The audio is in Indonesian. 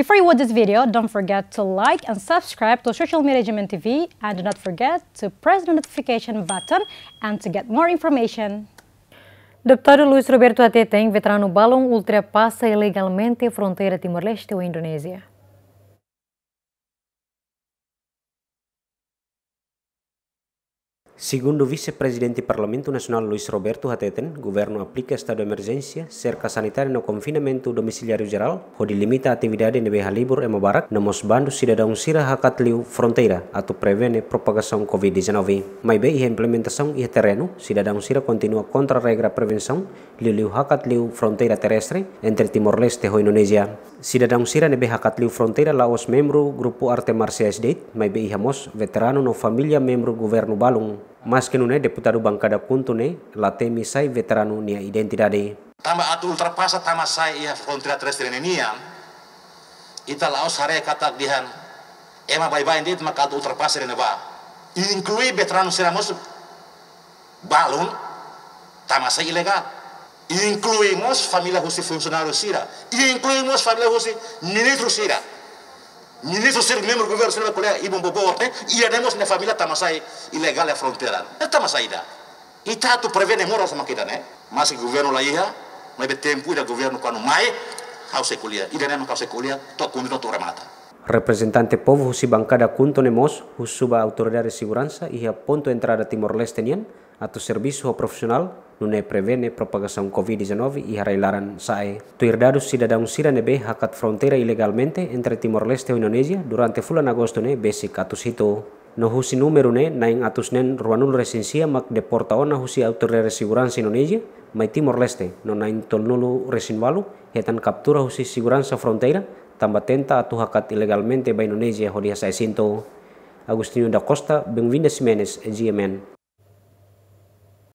Before you watch this video, don't forget to like and subscribe to Social Management TV and do not forget to press the notification button and to get more information. Deputado Luiz Roberto Atetem, veterano Balon, ultrapassa ilegalmente a fronteira Timor-Leste ou Indonésia. Segundo o vice-presidente do Parlamento Nacional Luiz Roberto Hateten, o governo aplica estado de emergência, cerca sanitária no confinamento domiciliário geral, onde limita a atividade na Beira Libur e Mubarak, no mosbando cidadão Sira Hakatliu Fronteira, ato prevene propagação Covid-19. Mas bem, a implementação e terreno, cidadão Sira continua contra a regra prevenção, Liliu Hakatliu Fronteira Terrestre, entre Timor-Leste e Indonésia. Cidadão Sira na Beira Hakatliu Fronteira, Laos membro Grupo Arte Marciais Date, mas bem, veterano no família membro governo Balung. mas kenune deputado bancada puntune latemi sai veteranu nia identidade tama atu ultrapasa tama sai ia frontiera terrestre nia ita laos hare katak dihan ema bai bai ndit maka atu ultrapasa rene ba inclui veterano seramos balun tama sai ilegal incluimos família russa funcionário sira incluimos família russa ministro sira Ministro Sir membro governo Sir kule ibu bobo ote iya demo sine familia tamasai ilegale frontera. E tamasai da. Ita tu prevene mora sama kita ne. Masih governo la iha, ma be tempo da governo quando mai hause ah, kulia. Ida demo hause kulia to remata. Representante povo si bancada kunto nemos husuba autoridade de segurança e a ponto entrada Timor-Leste nian ato serviço profissional nune prevene propagação Covid-19 e arreglaran sae. Tuirdados cidadão sira nebe hakat fronteira ilegalmente entre Timor-Leste e Indonesia durante fulan agosto ne basic atos Nohusi husi numero ne naing atus nen ruanul resensiya mak ona husi autor resiguransi Indonesia mai Timor Leste no naing tolnulu resin balu hetan kaptura husi siguransa frontera tamba tenta atu hakat ilegalmente ba Indonesia hasa esinto Agustinio da Costa Benvinda Simenes GMN